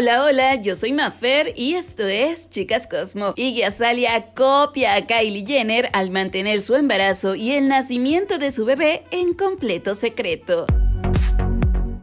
Hola, hola, yo soy Mafer y esto es Chicas Cosmo. Y salió copia a Kylie Jenner al mantener su embarazo y el nacimiento de su bebé en completo secreto.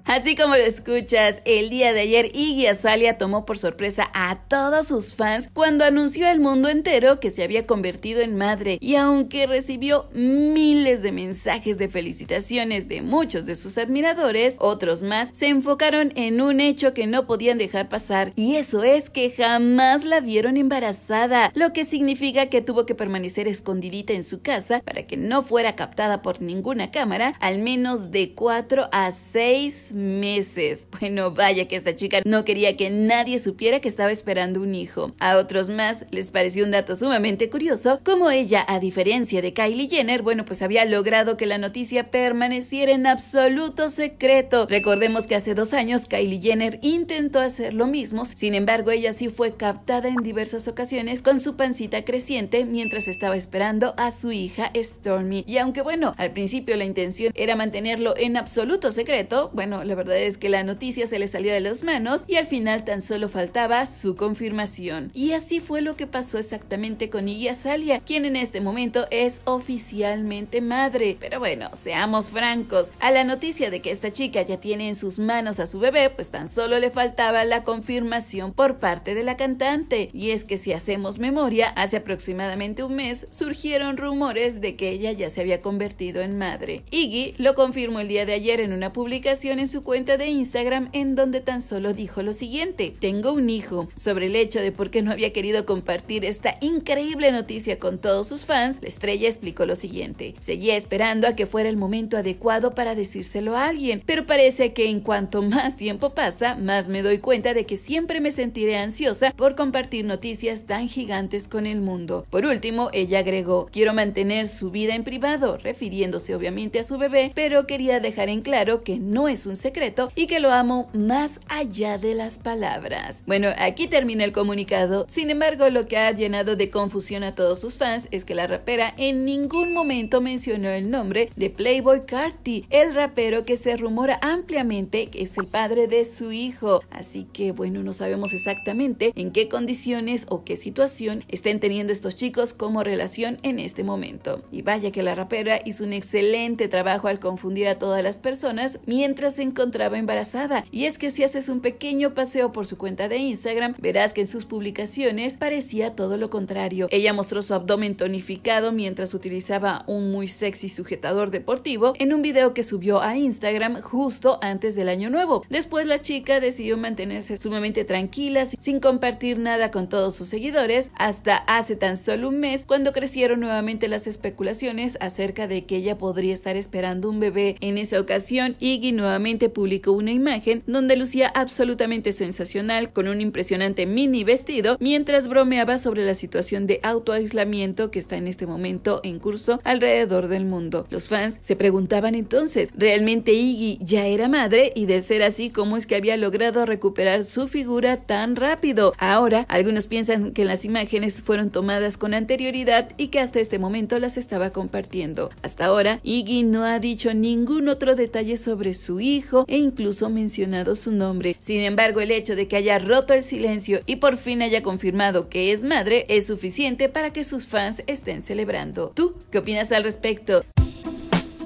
Así como lo escuchas, el día de ayer Iggy Azalea tomó por sorpresa a todos sus fans cuando anunció al mundo entero que se había convertido en madre y aunque recibió miles de mensajes de felicitaciones de muchos de sus admiradores, otros más se enfocaron en un hecho que no podían dejar pasar y eso es que jamás la vieron embarazada, lo que significa que tuvo que permanecer escondidita en su casa para que no fuera captada por ninguna cámara al menos de 4 a 6 meses. Bueno, vaya que esta chica no quería que nadie supiera que estaba esperando un hijo. A otros más les pareció un dato sumamente curioso, como ella, a diferencia de Kylie Jenner, bueno, pues había logrado que la noticia permaneciera en absoluto secreto. Recordemos que hace dos años Kylie Jenner intentó hacer lo mismo, sin embargo ella sí fue captada en diversas ocasiones con su pancita creciente mientras estaba esperando a su hija Stormy. Y aunque bueno, al principio la intención era mantenerlo en absoluto secreto, bueno, la verdad es que la noticia se le salió de las manos y al final tan solo faltaba su confirmación. Y así fue lo que pasó exactamente con Iggy Azalea, quien en este momento es oficialmente madre. Pero bueno, seamos francos, a la noticia de que esta chica ya tiene en sus manos a su bebé, pues tan solo le faltaba la confirmación por parte de la cantante. Y es que si hacemos memoria, hace aproximadamente un mes surgieron rumores de que ella ya se había convertido en madre. Iggy lo confirmó el día de ayer en una publicación en su su cuenta de Instagram en donde tan solo dijo lo siguiente, tengo un hijo. Sobre el hecho de por qué no había querido compartir esta increíble noticia con todos sus fans, la estrella explicó lo siguiente, seguía esperando a que fuera el momento adecuado para decírselo a alguien, pero parece que en cuanto más tiempo pasa, más me doy cuenta de que siempre me sentiré ansiosa por compartir noticias tan gigantes con el mundo. Por último, ella agregó, quiero mantener su vida en privado, refiriéndose obviamente a su bebé, pero quería dejar en claro que no es un secreto y que lo amo más allá de las palabras. Bueno, aquí termina el comunicado. Sin embargo, lo que ha llenado de confusión a todos sus fans es que la rapera en ningún momento mencionó el nombre de Playboy Carti, el rapero que se rumora ampliamente que es el padre de su hijo. Así que bueno, no sabemos exactamente en qué condiciones o qué situación estén teniendo estos chicos como relación en este momento. Y vaya que la rapera hizo un excelente trabajo al confundir a todas las personas mientras se encontraba embarazada. Y es que si haces un pequeño paseo por su cuenta de Instagram, verás que en sus publicaciones parecía todo lo contrario. Ella mostró su abdomen tonificado mientras utilizaba un muy sexy sujetador deportivo en un video que subió a Instagram justo antes del año nuevo. Después la chica decidió mantenerse sumamente tranquila sin compartir nada con todos sus seguidores hasta hace tan solo un mes cuando crecieron nuevamente las especulaciones acerca de que ella podría estar esperando un bebé. En esa ocasión, Iggy nuevamente publicó una imagen donde lucía absolutamente sensacional con un impresionante mini vestido mientras bromeaba sobre la situación de autoaislamiento que está en este momento en curso alrededor del mundo. Los fans se preguntaban entonces, ¿realmente Iggy ya era madre? Y de ser así, ¿cómo es que había logrado recuperar su figura tan rápido? Ahora, algunos piensan que las imágenes fueron tomadas con anterioridad y que hasta este momento las estaba compartiendo. Hasta ahora, Iggy no ha dicho ningún otro detalle sobre su hijo, e incluso mencionado su nombre. Sin embargo, el hecho de que haya roto el silencio y por fin haya confirmado que es madre es suficiente para que sus fans estén celebrando. ¿Tú qué opinas al respecto?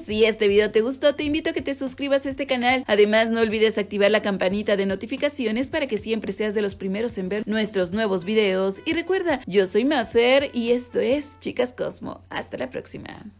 Si este video te gustó, te invito a que te suscribas a este canal. Además, no olvides activar la campanita de notificaciones para que siempre seas de los primeros en ver nuestros nuevos videos. Y recuerda, yo soy Mafer y esto es Chicas Cosmo. Hasta la próxima.